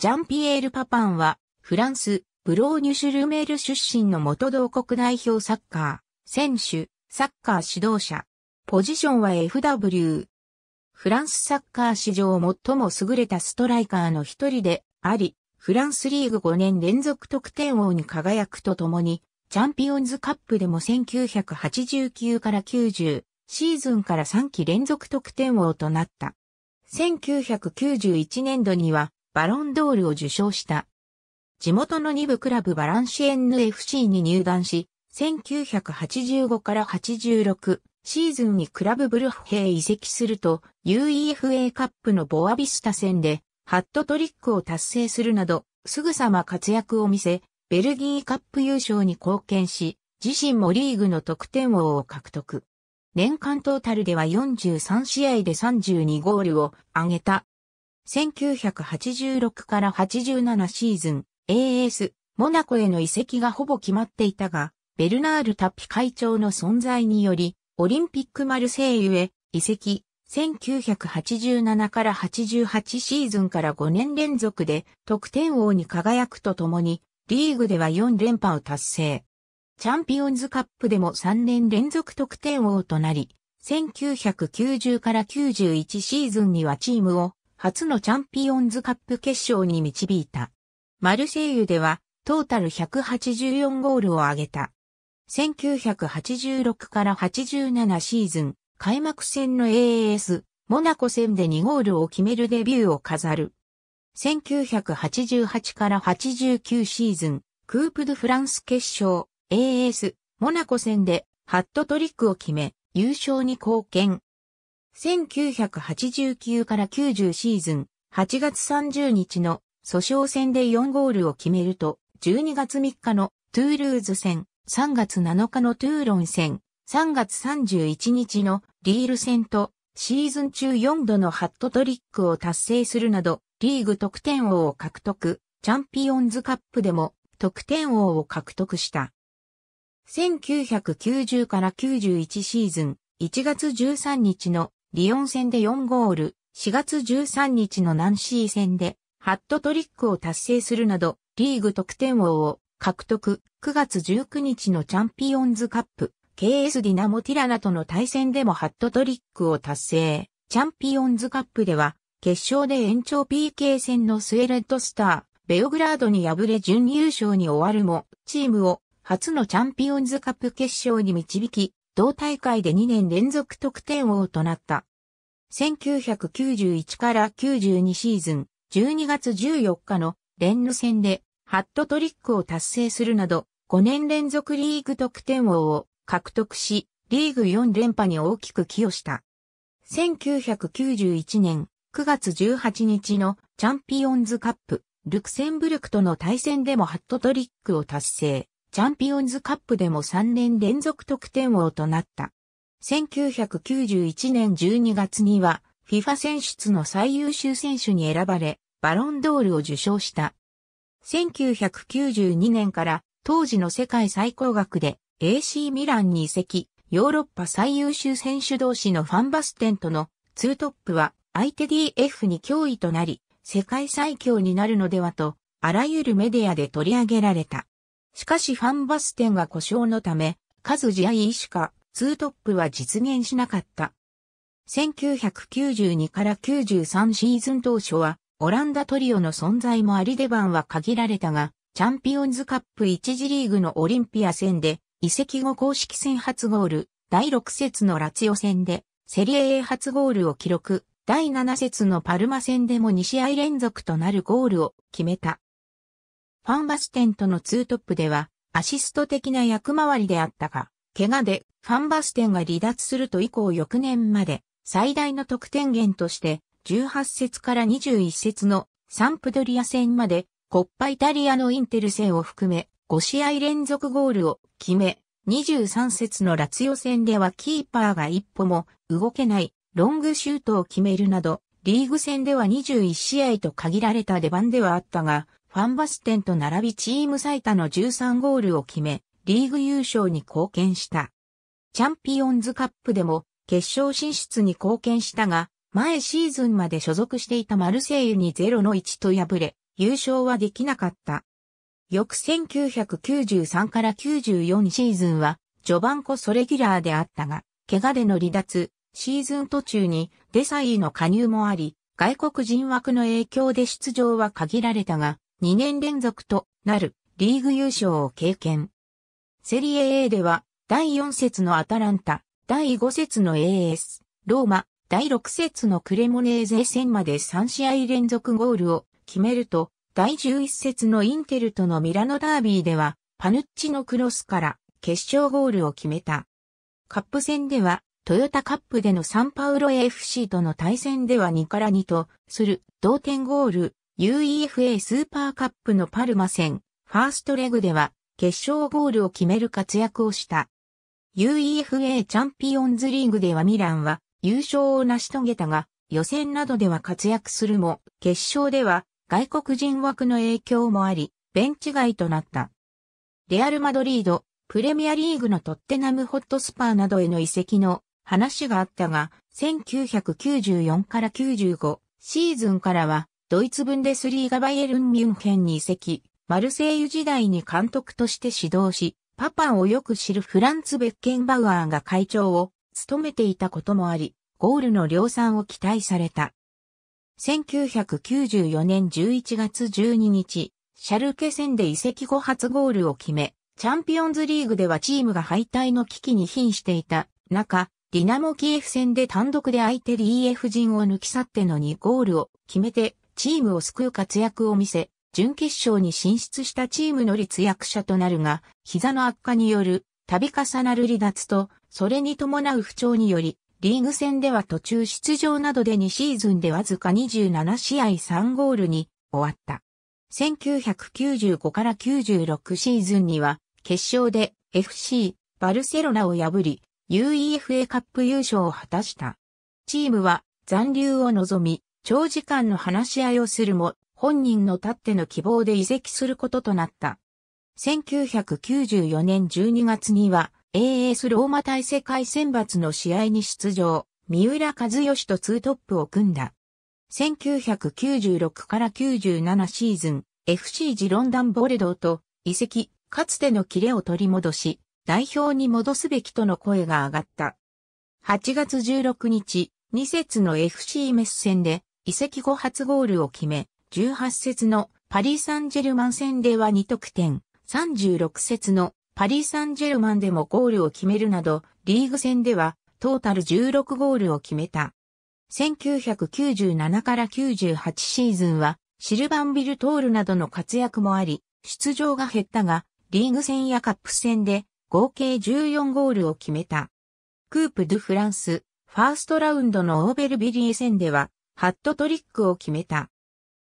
ジャンピエール・パパンは、フランス、ブローニュシュルメール出身の元同国代表サッカー、選手、サッカー指導者。ポジションは FW。フランスサッカー史上最も優れたストライカーの一人であり、フランスリーグ5年連続得点王に輝くとともに、チャンピオンズカップでも1989から90シーズンから3期連続得点王となった。1991年度には、バロンドールを受賞した。地元の2部クラブバランシエンヌ FC に入団し、1985から86シーズンにクラブブルフへ移籍すると UEFA カップのボアビスタ戦でハットトリックを達成するなどすぐさま活躍を見せ、ベルギーカップ優勝に貢献し、自身もリーグの得点王を獲得。年間トータルでは43試合で32ゴールを挙げた1986から87シーズン、AS、モナコへの移籍がほぼ決まっていたが、ベルナール・タッピ会長の存在により、オリンピックマルセイユへ移籍、1987から88シーズンから5年連続で得点王に輝くとともに、リーグでは4連覇を達成。チャンピオンズカップでも3年連続得点王となり、1990から91シーズンにはチームを初のチャンピオンズカップ決勝に導いた。マルセイユでは、トータル184ゴールを挙げた。1986から87シーズン、開幕戦の AAS、モナコ戦で2ゴールを決めるデビューを飾る。1988から89シーズン、クープ・ド・フランス決勝、AAS、モナコ戦でハットトリックを決め、優勝に貢献。1989から90シーズン8月30日の訴訟戦で4ゴールを決めると、12月3日のトゥールーズ戦、3月7日のトゥーロン戦、3月31日のリール戦と、シーズン中4度のハットトリックを達成するなど、リーグ得点王を獲得、チャンピオンズカップでも得点王を獲得した。1990から91シーズン1月13日のリオン戦で4ゴール、4月13日のナンシー戦で、ハットトリックを達成するなど、リーグ得点王を獲得、9月19日のチャンピオンズカップ、KS ディナモティラナとの対戦でもハットトリックを達成。チャンピオンズカップでは、決勝で延長 PK 戦のスウェレッドスター、ベオグラードに敗れ準優勝に終わるも、チームを初のチャンピオンズカップ決勝に導き、同大会で2年連続得点王となった。1991から92シーズン12月14日のレンヌ戦でハットトリックを達成するなど5年連続リーグ得点王を獲得しリーグ4連覇に大きく寄与した。1991年9月18日のチャンピオンズカップルクセンブルクとの対戦でもハットトリックを達成。チャンピオンズカップでも3年連続得点王となった。1991年12月には FIFA 選出の最優秀選手に選ばれ、バロンドールを受賞した。1992年から当時の世界最高額で AC ミランに移籍、ヨーロッパ最優秀選手同士のファンバステンとのツートップは相手 DF に脅威となり、世界最強になるのではと、あらゆるメディアで取り上げられた。しかしファンバステンが故障のため、数試合しかートップは実現しなかった。1992から93シーズン当初は、オランダトリオの存在もあり出番は限られたが、チャンピオンズカップ1次リーグのオリンピア戦で、移籍後公式戦初ゴール、第6節のラツヨ戦で、セリエ A 初ゴールを記録、第7節のパルマ戦でも2試合連続となるゴールを決めた。ファン・バステンとのツートップでは、アシスト的な役回りであったが、怪我でファン・バステンが離脱すると以降翌年まで、最大の得点源として、18節から21節のサンプドリア戦まで、コッパイタリアのインテル戦を含め、5試合連続ゴールを決め、23節のラツヨ戦ではキーパーが一歩も動けないロングシュートを決めるなど、リーグ戦では21試合と限られた出番ではあったが、ファンバステンと並びチーム最多の13ゴールを決め、リーグ優勝に貢献した。チャンピオンズカップでも決勝進出に貢献したが、前シーズンまで所属していたマルセイユに0の1と敗れ、優勝はできなかった。翌1993から94シーズンは、序盤こそレギュラーであったが、怪我での離脱、シーズン途中にデサイの加入もあり、外国人枠の影響で出場は限られたが、2年連続となるリーグ優勝を経験。セリエ A では第4節のアタランタ、第5節の AS、ローマ、第6節のクレモネーゼ戦まで3試合連続ゴールを決めると、第11節のインテルとのミラノダービーでは、パヌッチのクロスから決勝ゴールを決めた。カップ戦では、トヨタカップでのサンパウロ AFC との対戦では2から2とする同点ゴール UEFA スーパーカップのパルマ戦、ファーストレグでは、決勝ゴールを決める活躍をした。UEFA チャンピオンズリーグではミランは優勝を成し遂げたが、予選などでは活躍するも、決勝では外国人枠の影響もあり、ベンチ外となった。レアル・マドリード、プレミアリーグのトッテナム・ホットスパーなどへの移籍の話があったが、1994から95シーズンからはドイツ分でスリーガバイエルン・ミュンヘンに移籍、マルセイユ時代に監督として指導し、パパをよく知るフランツ・ベッケンバウアーが会長を務めていたこともあり、ゴールの量産を期待された。1994年11月12日、シャルケ戦で移籍後初ゴールを決め、チャンピオンズリーグではチームが敗退の危機に瀕していた中、ディナモキエフ戦で単独で相手 DF 陣を抜き去っての2ゴールを決めてチームを救う活躍を見せ、準決勝に進出したチームの立役者となるが、膝の悪化による度重なる離脱と、それに伴う不調により、リーグ戦では途中出場などで2シーズンでわずか27試合3ゴールに終わった。1995から96シーズンには決勝で FC バルセロナを破り UEFA カップ優勝を果たした。チームは残留を望み長時間の話し合いをするも、本人のたっての希望で移籍することとなった。1994年12月には、AS ローマ大世界選抜の試合に出場、三浦和義とツートップを組んだ。1996から97シーズン、FC ジロンダンボレドーと、移籍、かつてのキレを取り戻し、代表に戻すべきとの声が上がった。8月16日、2節の FC メス戦で、移籍後初ゴールを決め、18節のパリ・サンジェルマン戦では2得点、36節のパリ・サンジェルマンでもゴールを決めるなど、リーグ戦ではトータル16ゴールを決めた。1997から98シーズンはシルバンビルトールなどの活躍もあり、出場が減ったが、リーグ戦やカップ戦で合計14ゴールを決めた。クープ・ドゥ・フランス、ファーストラウンドのオーベルビリー戦ではハットトリックを決めた。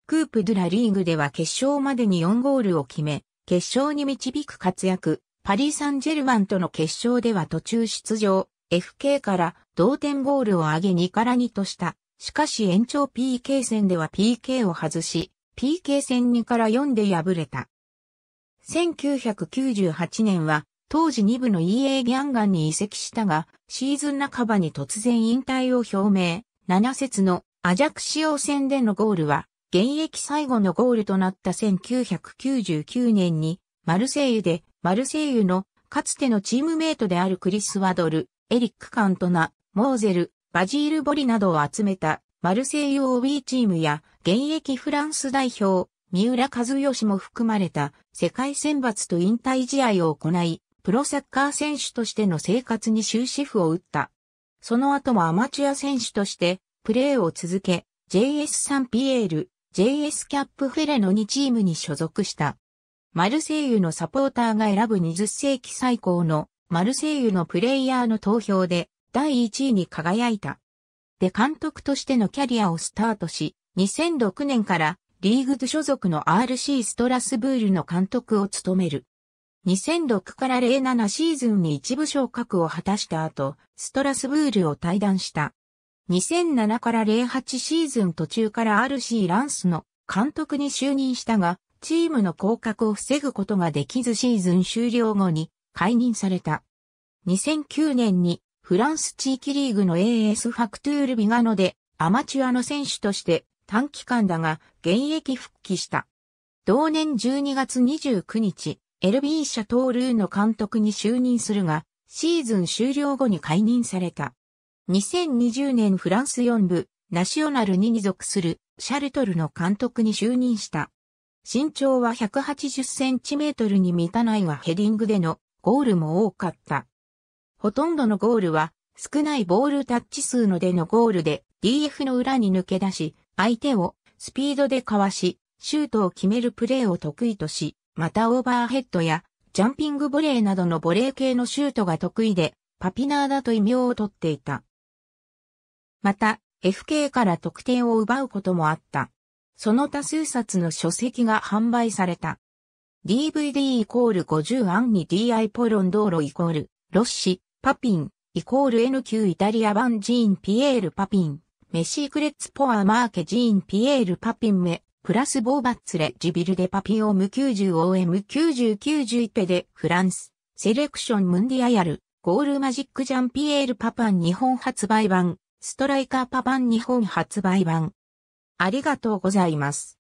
クープ・ドゥ・ラ・リーグでは決勝までに4ゴールを決め、決勝に導く活躍、パリ・サンジェルマンとの決勝では途中出場、FK から同点ゴールを上げ2から2とした。しかし延長 PK 戦では PK を外し、PK 戦2から4で敗れた。1998年は当時2部の EA ギャンガンに移籍したが、シーズン半ばに突然引退を表明、7節のアジャクシオ戦でのゴールは、現役最後のゴールとなった1999年に、マルセイユで、マルセイユの、かつてのチームメイトであるクリス・ワドル、エリック・カントナ、モーゼル、バジール・ボリなどを集めた、マルセイユ OB チームや、現役フランス代表、三浦和義も含まれた、世界選抜と引退試合を行い、プロサッカー選手としての生活に終止符を打った。その後もアマチュア選手として、プレーを続け、JS サンピエール、JS キャップフェレの2チームに所属した。マルセイユのサポーターが選ぶ20世紀最高のマルセイユのプレイヤーの投票で第1位に輝いた。で監督としてのキャリアをスタートし、2006年からリーグズ所属の RC ストラスブールの監督を務める。2006から07シーズンに一部昇格を果たした後、ストラスブールを退団した。2007から08シーズン途中から RC ランスの監督に就任したが、チームの降格を防ぐことができずシーズン終了後に解任された。2009年にフランス地域リーグの AS ファクトゥールビガノでアマチュアの選手として短期間だが現役復帰した。同年12月29日、LB 社トールーの監督に就任するが、シーズン終了後に解任された。2020年フランス4部、ナショナル2に属するシャルトルの監督に就任した。身長は180センチメートルに満たないがヘディングでのゴールも多かった。ほとんどのゴールは少ないボールタッチ数のでのゴールで DF の裏に抜け出し、相手をスピードでかわし、シュートを決めるプレーを得意とし、またオーバーヘッドやジャンピングボレーなどのボレー系のシュートが得意で、パピナーだと異名を取っていた。また、FK から得点を奪うこともあった。その多数冊の書籍が販売された。DVD イコール50案に DI ポロン道路イコール、ロッシ、パピン、イコール n q イタリア版ジーン・ピエール・パピン、メシークレッツ・ポア・マーケジーン・ピエール・パピンメ、プラスボーバッツレ・ジビルデ・パピオム 90OM9090 ペでフランス、セレクション・ムンディアヤル、ゴールマジック・ジャン・ピエール・パパン日本発売版、ストライカーパパン日本発売版。ありがとうございます。